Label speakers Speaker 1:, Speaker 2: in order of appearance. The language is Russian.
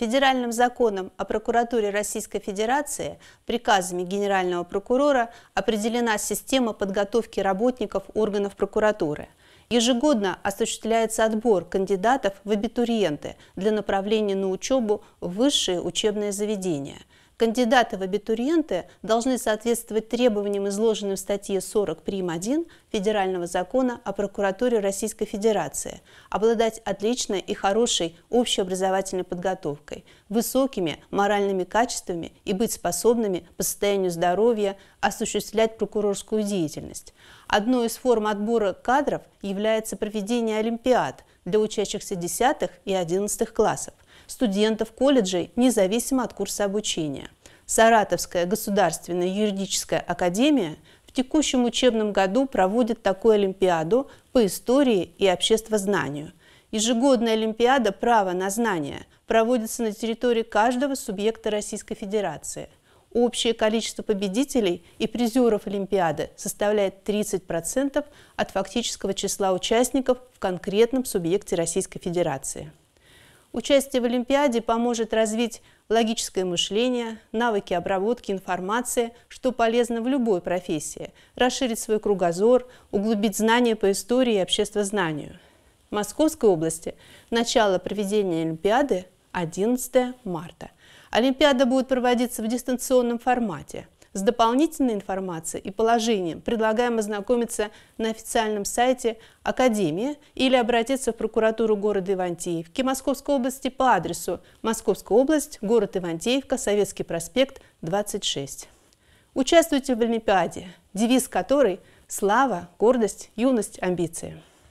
Speaker 1: Федеральным законом о прокуратуре Российской Федерации приказами генерального прокурора определена система подготовки работников органов прокуратуры. Ежегодно осуществляется отбор кандидатов в абитуриенты для направления на учебу в высшие учебные заведения – Кандидаты в абитуриенты должны соответствовать требованиям, изложенным в статье 40 прим. 1 Федерального закона о прокуратуре Российской Федерации, обладать отличной и хорошей общеобразовательной подготовкой, высокими моральными качествами и быть способными по состоянию здоровья осуществлять прокурорскую деятельность. Одной из форм отбора кадров является проведение олимпиад для учащихся 10 и 11 классов – студентов колледжей, независимо от курса обучения. Саратовская государственная юридическая академия в текущем учебном году проводит такую олимпиаду по истории и обществознанию. Ежегодная олимпиада «Право на знание» проводится на территории каждого субъекта Российской Федерации. Общее количество победителей и призеров Олимпиады составляет 30% от фактического числа участников в конкретном субъекте Российской Федерации. Участие в Олимпиаде поможет развить логическое мышление, навыки обработки информации, что полезно в любой профессии, расширить свой кругозор, углубить знания по истории и обществознанию. В Московской области начало проведения Олимпиады 11 марта. Олимпиада будет проводиться в дистанционном формате – с дополнительной информацией и положением предлагаем ознакомиться на официальном сайте Академии или обратиться в прокуратуру города Ивантеевки Московской области по адресу Московская область, город Ивантеевка, Советский проспект, 26. Участвуйте в Олимпиаде, девиз которой «Слава, гордость, юность, амбиции».